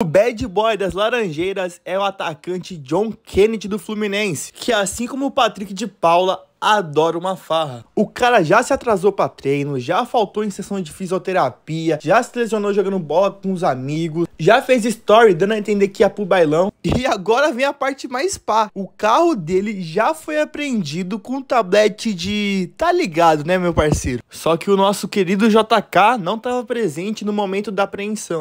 O bad boy das Laranjeiras é o atacante John Kennedy do Fluminense, que assim como o Patrick de Paula, adora uma farra. O cara já se atrasou para treino, já faltou em sessão de fisioterapia, já se lesionou jogando bola com os amigos, já fez story dando a entender que ia pro bailão. E agora vem a parte mais pá. O carro dele já foi apreendido com um tablete de tá ligado, né, meu parceiro? Só que o nosso querido JK não estava presente no momento da apreensão.